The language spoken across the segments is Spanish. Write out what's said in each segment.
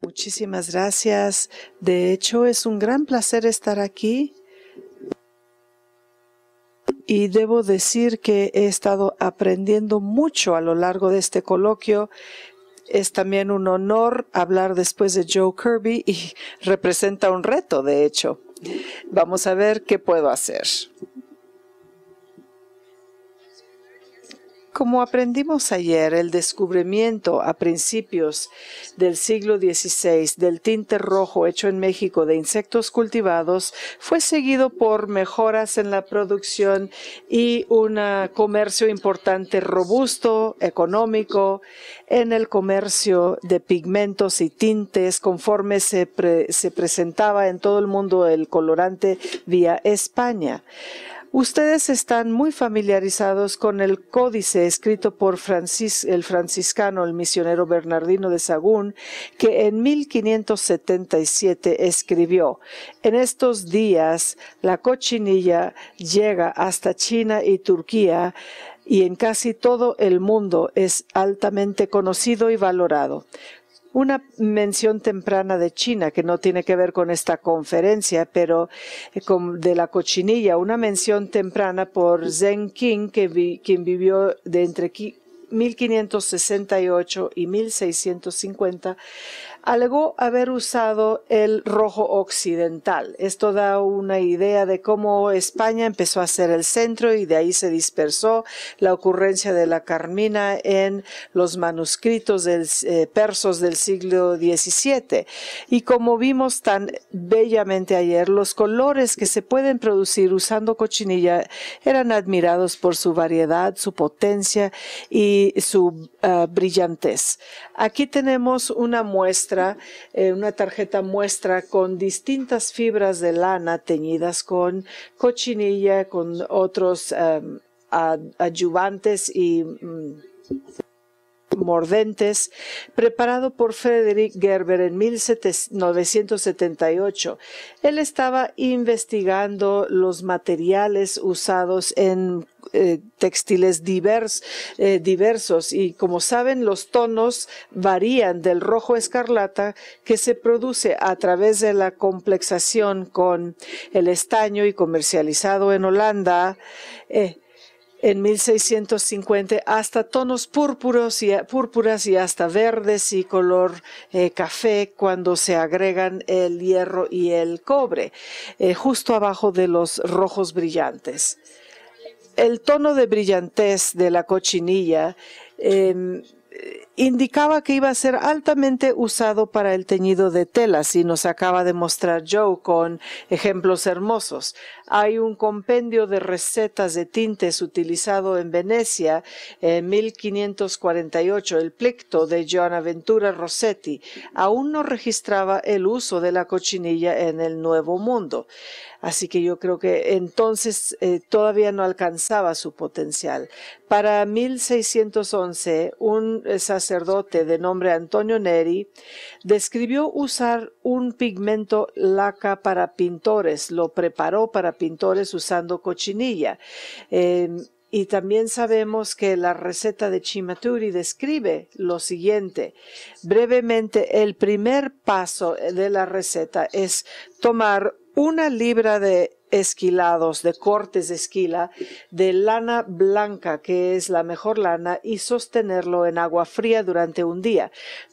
Muchísimas gracias. De hecho, es un gran placer estar aquí. Y debo decir que he estado aprendiendo mucho a lo largo de este coloquio. Es también un honor hablar después de Joe Kirby y representa un reto, de hecho. Vamos a ver qué puedo hacer. Como aprendimos ayer, el descubrimiento a principios del siglo XVI del tinte rojo hecho en México de insectos cultivados fue seguido por mejoras en la producción y un comercio importante robusto, económico, en el comercio de pigmentos y tintes conforme se, presentaba en todo el mundo el colorante vía España. Ustedes están muy familiarizados con el códice escrito por el franciscano, el misionero Bernardino de Sagún, que en 1577 escribió, en estos días la cochinilla llega hasta China y Turquía y en casi todo el mundo es altamente conocido y valorado. Una mención temprana de China, que no tiene que ver con esta conferencia, pero eh, de la cochinilla, una mención temprana por Zheng Qing, que quien vivió de entre 1568 y 1650 algo haber usado el rojo occidental. Esto da una idea de cómo España empezó a ser el centro y de ahí se dispersó la ocurrencia de la Carmina en los manuscritos de eh, persos del siglo XVII. Y como vimos tan bellamente ayer, los colores que se pueden producir usando cochinilla eran admirados por su variedad, su potencia y su ah, brillantez. Aquí tenemos una muestra eh, una tarjeta muestra con distintas fibras de lana teñidas con cochinilla, con otros em, adyuvantes y mm, mordentes, preparado por Frederick Gerber en 1978. Él estaba investigando los materiales usados en eh, textiles eh, diversos y como saben los tonos varían del rojo escarlata que se produce a través de la complexación con el estaño y comercializado en Holanda. Eh, en 1650 hasta tonos púrpuros y, púrpuras y hasta verdes y color café cuando se agregan el hierro y el cobre, justo abajo de los rojos brillantes el tono de brillantez de la cochinilla em, indicaba que iba a ser altamente usado para el teñido de telas y nos acaba de mostrar Joe con ejemplos hermosos. Hay un compendio de recetas de tintes utilizado en Venecia en 1548, el plecto de Aventura Rossetti. Aún no registraba el uso de la cochinilla en el Nuevo Mundo. Así que yo creo que entonces eh, todavía no alcanzaba su potencial. Para 1611, un de nombre Antonio Neri describió usar un pigmento laca para pintores, lo preparó para pintores usando cochinilla. Em, y también sabemos que la receta de Chimaturi describe lo siguiente. Brevemente, el primer paso de la receta es tomar una libra de esquilados, de cortes de esquila, de lana blanca, que es la mejor lana, y sostenerlo en agua fría durante un día.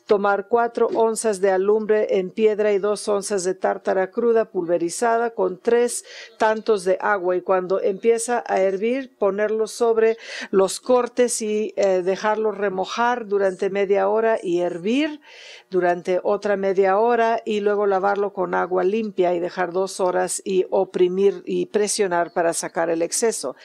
Tomar cuatro onzas de alumbre en piedra y dos onzas de tártara cruda pulverizada con tres tantos de agua y cuando empieza a hervir ponerlo sobre los cortes y eh, dejarlo remojar durante media hora y hervir durante otra media hora y luego lavarlo con agua limpia y dejar dos horas y oprimir y presionar para sacar el exceso.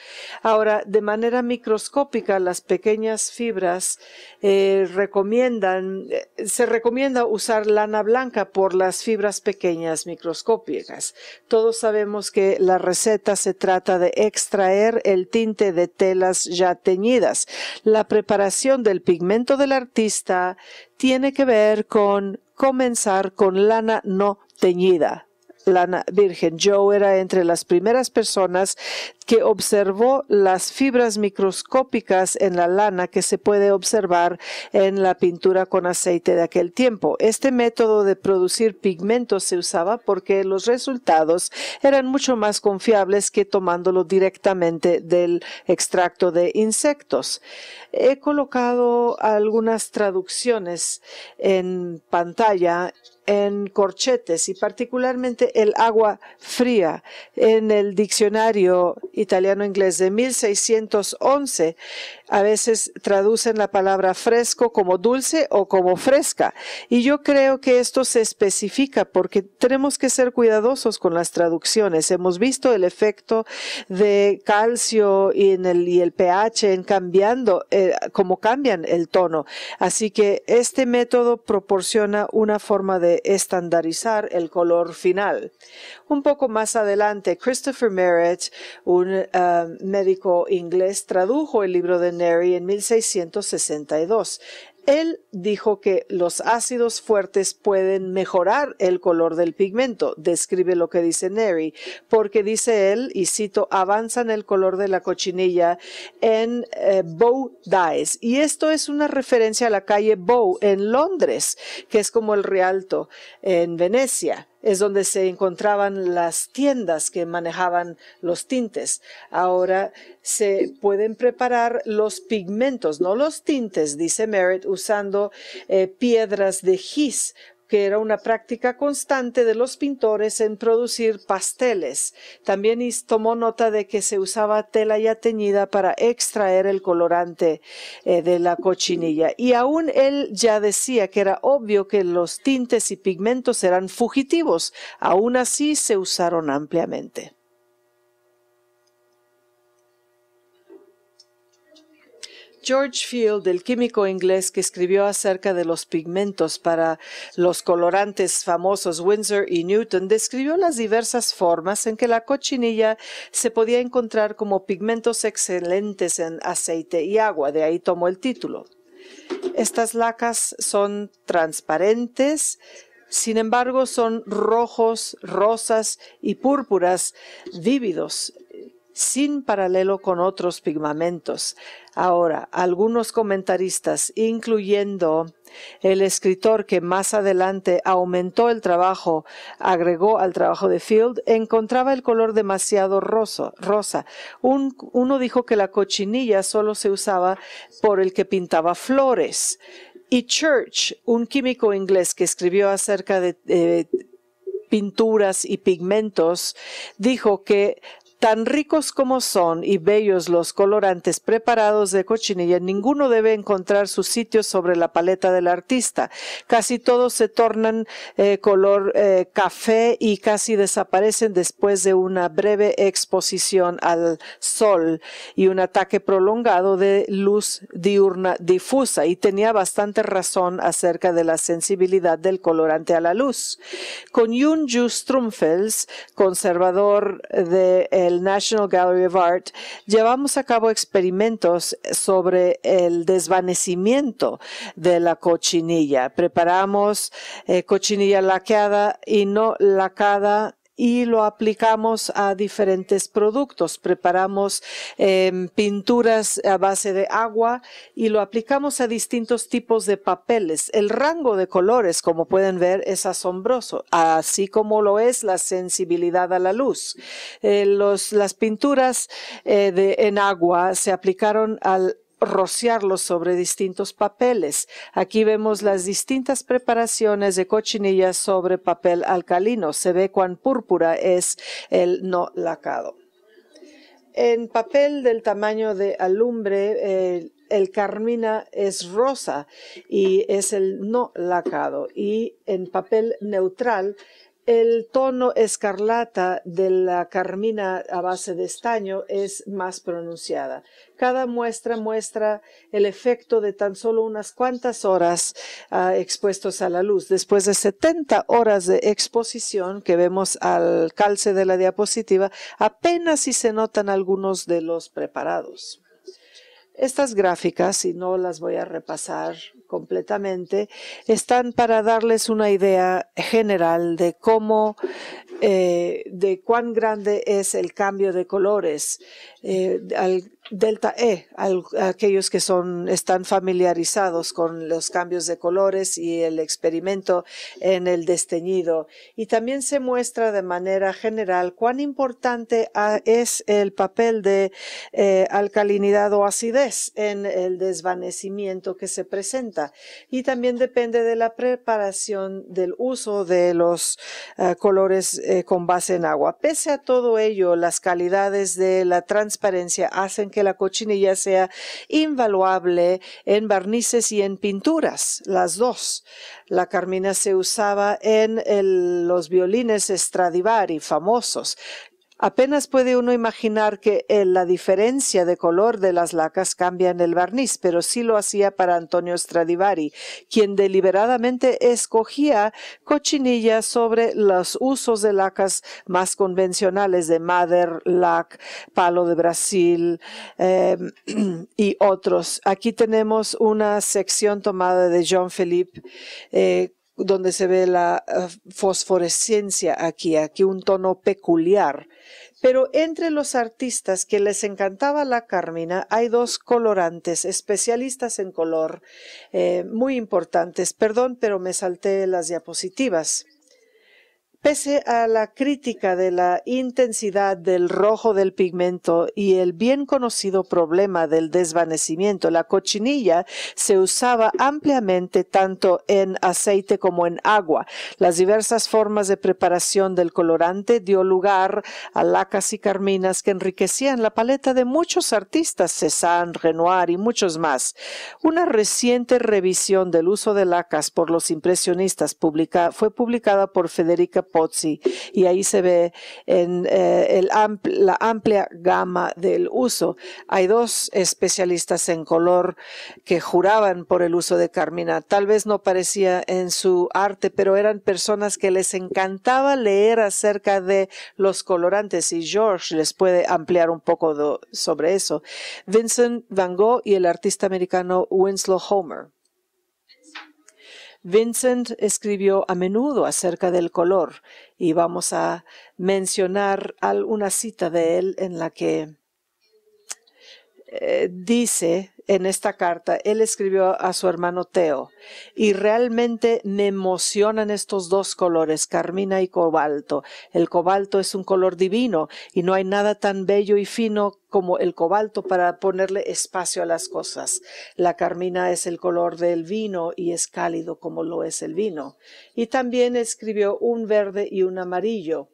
Ahora, de manera microscópica, las pequeñas fibras eh, recomiendan, eh, se recomienda usar lana blanca por las fibras pequeñas microscópicas. Todos sabemos que la receta se trata de extraer el tinte de telas ya teñidas. La preparación del pigmento del artista tiene que ver con comenzar con lana no teñida la Virgen. Joe era entre las primeras personas que observó las fibras microscópicas en la lana que se puede observar en la pintura con aceite de aquel tiempo. Este método de producir pigmentos se usaba porque los resultados eran mucho más confiables que tomándolo directamente del extracto de insectos. He colocado algunas traducciones en pantalla en corchetes y particularmente el agua fría. En el diccionario italiano-inglés de 1611 a veces traducen la palabra fresco como dulce o como fresca. Y yo creo que esto se especifica porque tenemos que ser cuidadosos con las traducciones. Hemos visto el efecto de calcio y, en el, pH en cambiando, eh, como cambian el tono. Así que este método proporciona una forma de estandarizar el color final. Un poco más adelante, Christopher Merritt, un eh, médico inglés, tradujo el libro de Neri en 1662. Él dijo que los ácidos fuertes pueden mejorar el color del pigmento, describe lo que dice Neri, porque dice él, y cito, avanzan el color de la cochinilla en eh, Bow Dyes. Y esto es una referencia a la calle Bow en Londres, que es como el Rialto en Venecia es donde se encontraban las tiendas que manejaban los tintes. Ahora se pueden preparar los pigmentos, no los tintes, dice Merritt, usando eh, piedras de gis que era una práctica constante de los pintores en producir pasteles. También tomó nota de que se usaba tela ya teñida para extraer el colorante eh, de la cochinilla. Y aún él ya decía que era obvio que los tintes y pigmentos eran fugitivos. Aún así se usaron ampliamente. George Field, el químico inglés que escribió acerca de los pigmentos para los colorantes famosos Windsor y Newton, describió las diversas formas en que la cochinilla se podía encontrar como pigmentos excelentes en aceite y agua, de ahí tomó el título. Estas lacas son transparentes, sin embargo, son rojos, rosas y púrpuras vívidos sin paralelo con otros pigmentos. Ahora, algunos comentaristas, incluyendo el escritor que más adelante aumentó el trabajo, agregó al trabajo de Field, encontraba el color demasiado rosa. uno dijo que la cochinilla solo se usaba por el que pintaba flores. Y Church, un químico inglés que escribió acerca de... pinturas y pigmentos, dijo que Tan ricos como son y bellos los colorantes preparados de cochinilla, ninguno debe encontrar su sitio sobre la paleta del artista. Casi todos se tornan eh, color eh, café y casi desaparecen después de una breve exposición al sol y un ataque prolongado de luz diurna difusa. Y tenía bastante razón acerca de la sensibilidad del colorante a la luz. Con Jung Strumfels, conservador de eh, National Gallery of Art, llevamos a cabo experimentos sobre el desvanecimiento de la cochinilla. Preparamos eh, cochinilla laqueada y no lacada y lo aplicamos a diferentes productos. Preparamos em, pinturas a base de agua y lo aplicamos a distintos tipos de papeles. El rango de colores, como pueden ver, es asombroso, así como lo es la sensibilidad a la luz. Eh, los, las pinturas eh, de, en agua se aplicaron al rociarlo sobre distintos papeles. Aquí vemos las distintas preparaciones de cochinilla sobre papel alcalino. Se ve cuán púrpura es el no lacado. En papel del tamaño de alumbre, eh, el, carmina es rosa y es el no lacado. Y en papel neutral, el tono escarlata de la carmina a base de estaño es más pronunciada. Cada muestra muestra el efecto de tan solo unas cuantas horas ah, expuestos a la luz. Después de 70 horas de exposición que vemos al calce de la diapositiva, apenas si se notan algunos de los preparados. Estas gráficas, si no las voy a repasar, completamente, están para darles una idea general de cómo, eh, de cuán grande es el cambio de colores eh, al delta E, aquellos que son, están familiarizados con los cambios de colores y el experimento en el desteñido. Y también se muestra de manera general cuán importante ah, es el papel de eh, alcalinidad o acidez en el desvanecimiento que se presenta. Y también depende de la preparación del uso de los ah, colores eh, con base en agua. Pese a todo ello, las calidades de la transparencia hacen que la cochinilla sea invaluable en barnices y en pinturas, las dos. La carmina se usaba en los violines Stradivari famosos, Apenas puede uno imaginar que eh, la diferencia de color de las lacas cambia en el barniz, pero sí lo hacía para Antonio Stradivari, quien deliberadamente escogía cochinilla sobre los usos de lacas más convencionales de mother lac, palo de Brasil em, y otros. Aquí tenemos una sección tomada de Jean Philippe eh, donde se ve la eh, fosforescencia aquí, aquí un tono peculiar. Pero entre los artistas que les encantaba la Carmina hay dos colorantes, especialistas en color, eh, muy importantes. Perdón, pero me salté las diapositivas. Pese a la crítica de la intensidad del rojo del pigmento y el bien conocido problema del desvanecimiento, la cochinilla se usaba ampliamente tanto en aceite como en agua. Las diversas formas de preparación del colorante dio lugar a lacas y carminas que enriquecían la paleta de muchos artistas, Cézanne, Renoir y muchos más. Una reciente revisión del uso de lacas por los impresionistas fue publicada por Federica Pozzi. Y ahí se ve en eh, la amplia gama del uso. Hay dos especialistas en color que juraban por el uso de Carmina. Tal vez no parecía en su arte, pero eran personas que les encantaba leer acerca de los colorantes y George les puede ampliar un poco sobre eso. Vincent Van Gogh y el artista americano Winslow Homer. Vincent escribió a menudo acerca del color y vamos a mencionar alguna cita de él en la que eh, dice en esta carta, él escribió a su hermano Teo, y realmente me emocionan estos dos colores, carmina y cobalto. El cobalto es un color divino y no hay nada tan bello y fino como el cobalto para ponerle espacio a las cosas. La carmina es el color del vino y es cálido como lo es el vino. Y también escribió un verde y un amarillo.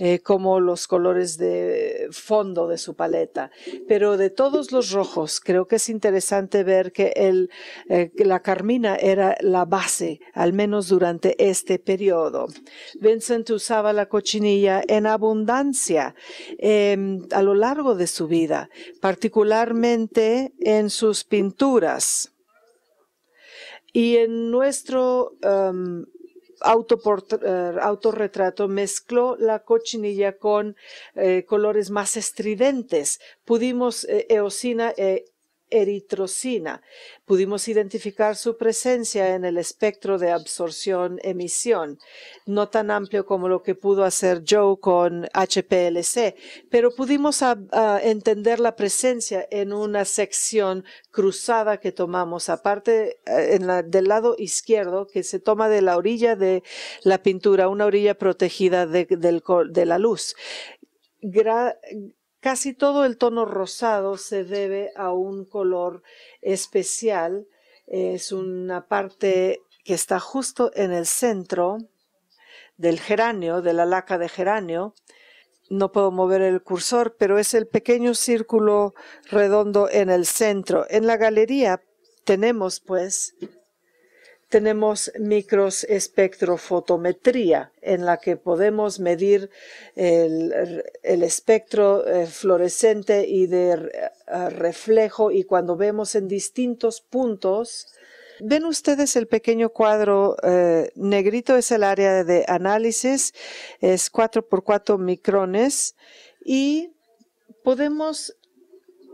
Eh, como los colores de fondo de su paleta. Pero de todos los rojos, creo que es interesante ver que el, eh, la carmina era la base, al menos durante este periodo. Vincent usaba la cochinilla en abundancia em, a lo largo de su vida, particularmente en sus pinturas. Y en nuestro em, eh, autorretrato mezcló la cochinilla con eh, colores más estridentes. Pudimos, eh, Eosina eritrocina. Pudimos identificar su presencia en el espectro de absorción-emisión, no tan amplio como lo que pudo hacer Joe con HPLC, pero pudimos entender la presencia en una sección cruzada que tomamos, aparte eh, del lado izquierdo, que se toma de la orilla de la pintura, una orilla protegida de, la luz. Casi todo el tono rosado se debe a un color especial. Es una parte que está justo en el centro del geranio, de la laca de geranio. No puedo mover el cursor, pero es el pequeño círculo redondo en el centro. En la galería tenemos, pues, tenemos microespectrofotometría en la que podemos medir el, espectro eh, fluorescente y de eh, reflejo y cuando vemos en distintos puntos Ven ustedes el pequeño cuadro eh, negrito, es el área de análisis, es 4 por 4 micrones y podemos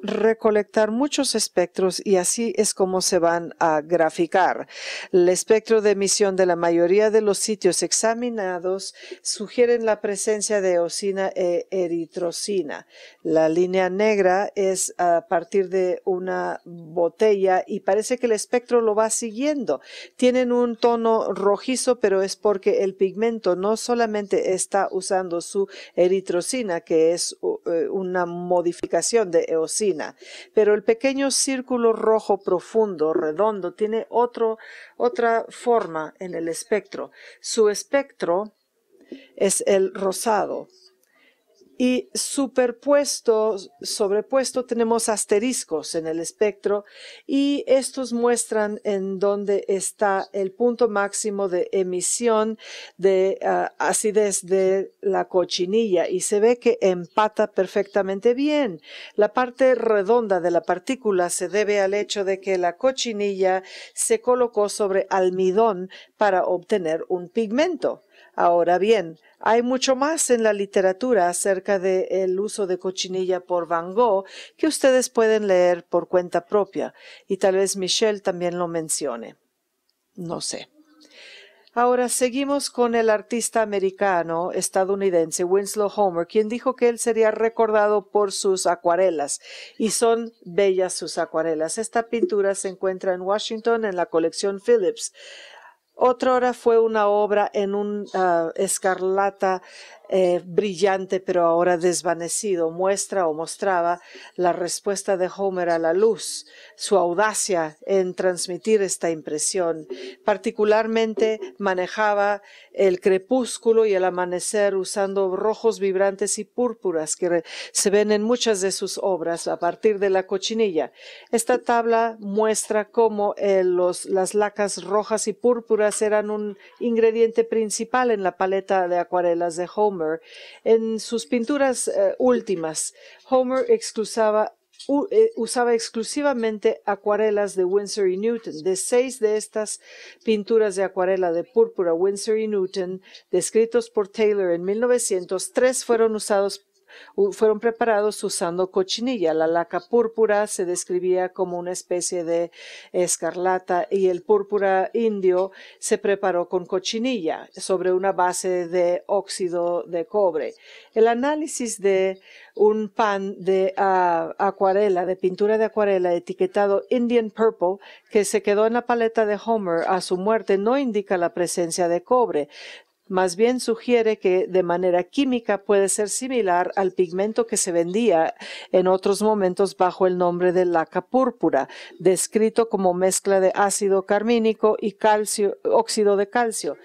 recolectar muchos espectros y así es como se van a graficar. El espectro de emisión de la mayoría de los sitios examinados sugieren la presencia de eosina e eritrocina. La línea negra es a partir de una botella y parece que el espectro lo va siguiendo. Tienen un tono rojizo, pero es porque el pigmento no solamente está usando su eritrocina, que es eh, una modificación de eosina, pero el pequeño círculo rojo profundo, redondo, tiene otra forma en el espectro. Su espectro es el rosado. Y superpuesto, sobrepuesto, tenemos asteriscos en el espectro y estos muestran en dónde está el punto máximo de emisión de ah, acidez de la cochinilla y se ve que empata perfectamente bien. La parte redonda de la partícula se debe al hecho de que la cochinilla se colocó sobre almidón para obtener un pigmento. Ahora bien, hay mucho más en la literatura acerca del uso de cochinilla por Van Gogh que ustedes pueden leer por cuenta propia y tal vez Michelle también lo mencione. No sé. Ahora seguimos con el artista americano estadounidense Winslow Homer, quien dijo que él sería recordado por sus acuarelas y son bellas sus acuarelas. Esta pintura se encuentra en Washington en la colección Phillips. Otra hora fue una obra en un ah, escarlata eh, brillante pero ahora desvanecido, muestra o mostraba la respuesta de Homer a la luz, su audacia en transmitir esta impresión. Particularmente manejaba el crepúsculo y el amanecer usando rojos vibrantes y púrpuras que se ven en muchas de sus obras a partir de la cochinilla. Esta tabla muestra cómo eh, los, las lacas rojas y púrpuras eran un ingrediente principal en la paleta de acuarelas de Homer en sus pinturas eh, últimas, Homer eh, usaba exclusivamente acuarelas de Winsor y Newton. De seis de estas pinturas de acuarela de púrpura Winsor y Newton, descritos por Taylor en 1903, fueron usados fueron preparados usando cochinilla. La laca púrpura se describía como una especie de escarlata y el púrpura indio se preparó con cochinilla sobre una base de óxido de cobre. El análisis de un pan de ah, acuarela, de pintura de acuarela etiquetado Indian Purple, que se quedó en la paleta de Homer a su muerte, no indica la presencia de cobre. Más bien sugiere que de manera química puede ser similar al pigmento que se vendía en otros momentos bajo el nombre de laca púrpura, descrito como mezcla de ácido carmínico y calcio, óxido de calcio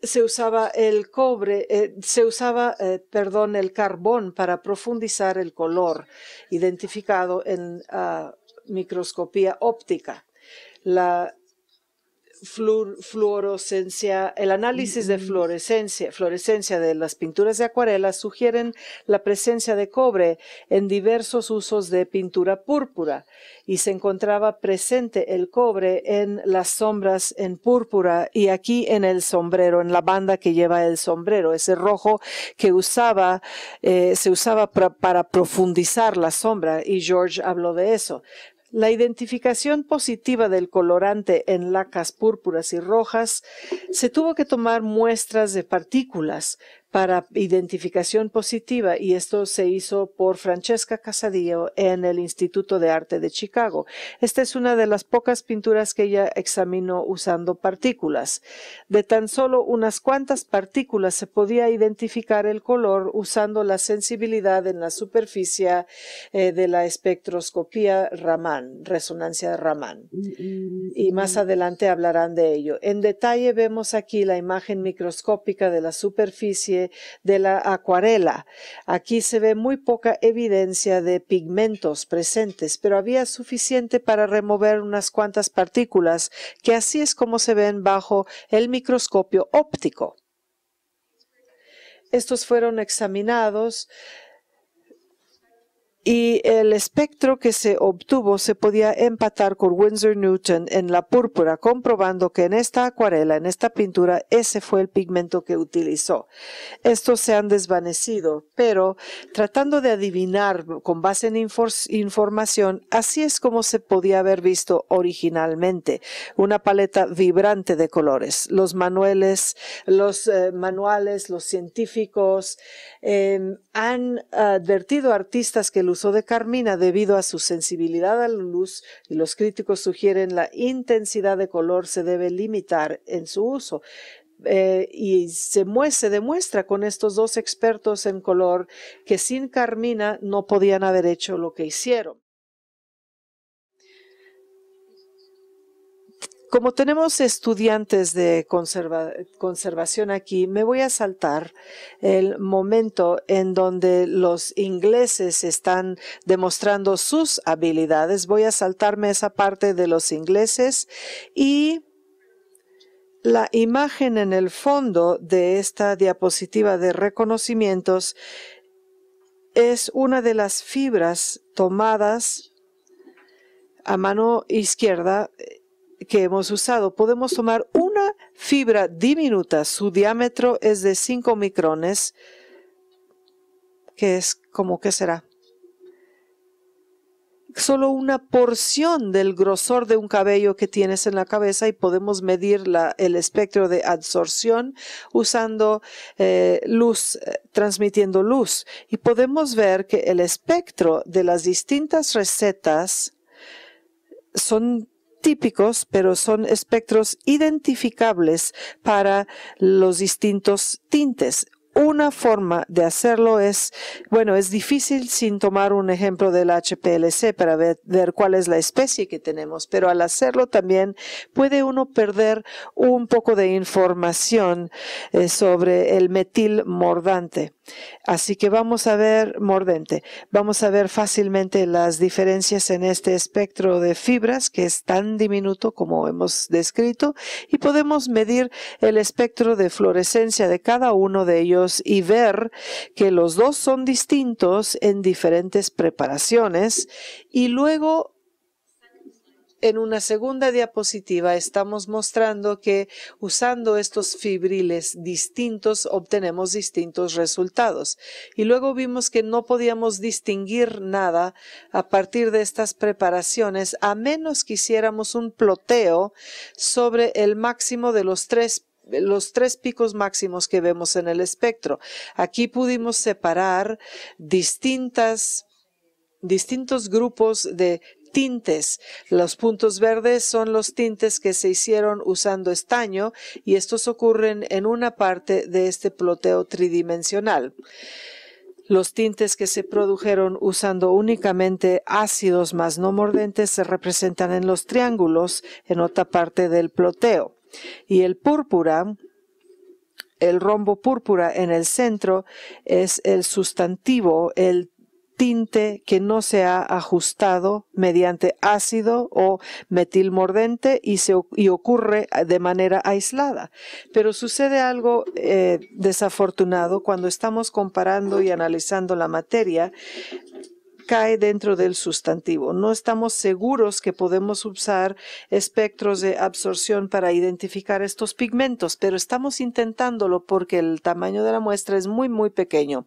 se usaba el cobre, eh, se usaba, eh, perdón, el carbón para profundizar el color, identificado en ah, microscopía óptica. La fluorescencia, el análisis de fluorescencia, fluorescencia de las pinturas de acuarela sugieren la presencia de cobre en diversos usos de pintura púrpura y se encontraba presente el cobre en las sombras en púrpura y aquí en el sombrero, en la banda que lleva el sombrero, ese rojo que usaba, eh, se usaba para profundizar la sombra y George habló de eso. La identificación positiva del colorante en lacas púrpuras y rojas se tuvo que tomar muestras de partículas para identificación positiva y esto se hizo por Francesca Casadillo en el Instituto de Arte de Chicago. Esta es una de las pocas pinturas que ella examinó usando partículas. De tan solo unas cuantas partículas se podía identificar el color usando la sensibilidad en la superficie eh, de la espectroscopía Raman, resonancia Raman. Mm, mm, y más mm. adelante hablarán de ello. En detalle vemos aquí la imagen microscópica de la superficie de la acuarela. Aquí se ve muy poca evidencia de pigmentos presentes, pero había suficiente para remover unas cuantas partículas, que así es como se ven bajo el microscopio óptico. Estos fueron examinados y el espectro que se obtuvo se podía empatar con Windsor Newton en la púrpura, comprobando que en esta acuarela, en esta pintura, ese fue el pigmento que utilizó. Estos se han desvanecido, pero tratando de adivinar con base en información, así es como se podía haber visto originalmente, una paleta vibrante de colores. Los manuales, los eh, manuales, los científicos eh, han advertido a artistas que de carmina debido a su sensibilidad a la luz y los críticos sugieren la intensidad de color se debe limitar en su uso. Eh, y se, se demuestra con estos dos expertos en color que sin carmina no podían haber hecho lo que hicieron. Como tenemos estudiantes de conservación aquí, me voy a saltar el momento en donde los ingleses están demostrando sus habilidades. Voy a saltarme esa parte de los ingleses y la imagen en el fondo de esta diapositiva de reconocimientos es una de las fibras tomadas a mano izquierda que hemos usado. Podemos tomar una fibra diminuta, su diámetro es de 5 micrones, que es como que será solo una porción del grosor de un cabello que tienes en la cabeza y podemos medir la, el espectro de absorción usando eh, luz, eh, transmitiendo luz. Y podemos ver que el espectro de las distintas recetas son típicos, pero son espectros identificables para los distintos tintes una forma de hacerlo es, bueno, es difícil sin tomar un ejemplo del HPLC para ver, cuál es la especie que tenemos, pero al hacerlo también puede uno perder un poco de información eh, sobre el metil mordante. Así que vamos a ver mordente, vamos a ver fácilmente las diferencias en este espectro de fibras que es tan diminuto como hemos descrito y podemos medir el espectro de fluorescencia de cada uno de ellos y ver que los dos son distintos en diferentes preparaciones y luego en una segunda diapositiva estamos mostrando que usando estos fibriles distintos obtenemos distintos resultados. Y luego vimos que no podíamos distinguir nada a partir de estas preparaciones a menos que hiciéramos un ploteo sobre el máximo de los tres los tres picos máximos que vemos en el espectro. Aquí pudimos separar distintas distintos grupos de tintes. Los puntos verdes son los tintes que se hicieron usando estaño y estos ocurren en una parte de este ploteo tridimensional. Los tintes que se produjeron usando únicamente ácidos más no mordentes se representan en los triángulos en otra parte del ploteo. Y el púrpura, el rombo púrpura en el centro, es el sustantivo, el tinte que no se ha ajustado mediante ácido o mordente y, se, y ocurre ah, de manera aislada. Pero sucede algo eh, desafortunado cuando estamos comparando y analizando la materia cae dentro del sustantivo. No estamos seguros que podemos usar espectros de absorción para identificar estos pigmentos, pero estamos intentándolo porque el tamaño de la muestra es muy, muy pequeño.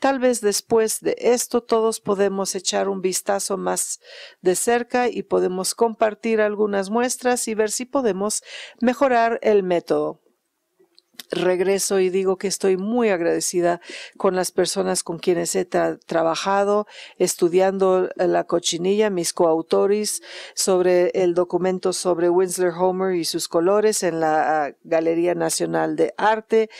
Tal vez después de esto todos podemos echar un vistazo más de cerca y podemos compartir algunas muestras y ver si podemos mejorar el método regreso y digo que estoy muy agradecida con las personas con quienes he trabajado estudiando la cochinilla, mis coautores sobre el documento sobre Winsler Homer y sus colores en la ah, Galería Nacional de Arte.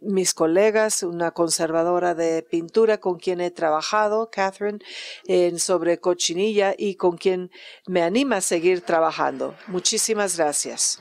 mis colegas, una conservadora de pintura con quien he trabajado, Catherine, sobre cochinilla y con quien me anima a seguir trabajando. Muchísimas gracias.